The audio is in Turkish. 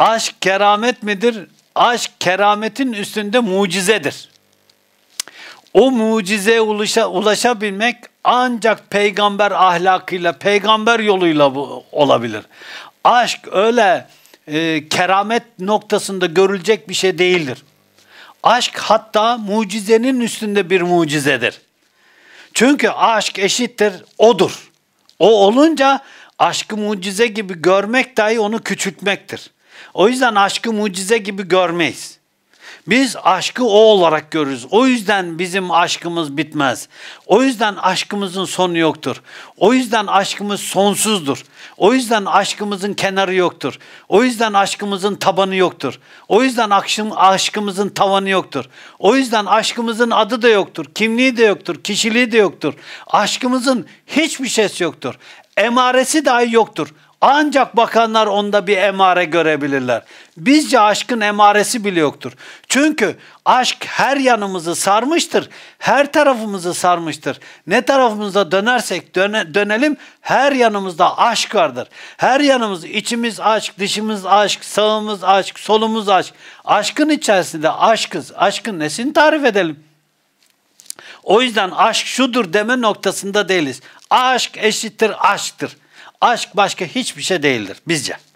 Aşk keramet midir? Aşk kerametin üstünde mucizedir. O mucizeye ulaşa, ulaşabilmek ancak peygamber ahlakıyla, peygamber yoluyla bu, olabilir. Aşk öyle e, keramet noktasında görülecek bir şey değildir. Aşk hatta mucizenin üstünde bir mucizedir. Çünkü aşk eşittir odur. O olunca aşkı mucize gibi görmek dahi onu küçültmektir. O yüzden aşkı mucize gibi görmeyiz. Biz aşkı o olarak görürüz. O yüzden bizim aşkımız bitmez. O yüzden aşkımızın sonu yoktur. O yüzden aşkımız sonsuzdur. O yüzden aşkımızın kenarı yoktur. O yüzden aşkımızın tabanı yoktur. O yüzden aşkımızın tavanı yoktur. O yüzden aşkımızın adı da yoktur, kimliği de yoktur, kişiliği de yoktur. Aşkımızın hiçbir şeysi yoktur. Emaresi dahi yoktur. Ancak bakanlar onda bir emare görebilirler. Bizce aşkın emaresi bile yoktur. Çünkü aşk her yanımızı sarmıştır. Her tarafımızı sarmıştır. Ne tarafımıza dönersek döne, dönelim her yanımızda aşk vardır. Her yanımız içimiz aşk, dışımız aşk, sağımız aşk, solumuz aşk. Aşkın içerisinde aşkız. Aşkın nesini tarif edelim? O yüzden aşk şudur deme noktasında değiliz. Aşk eşittir aşktır. Aşk başka hiçbir şey değildir bizce.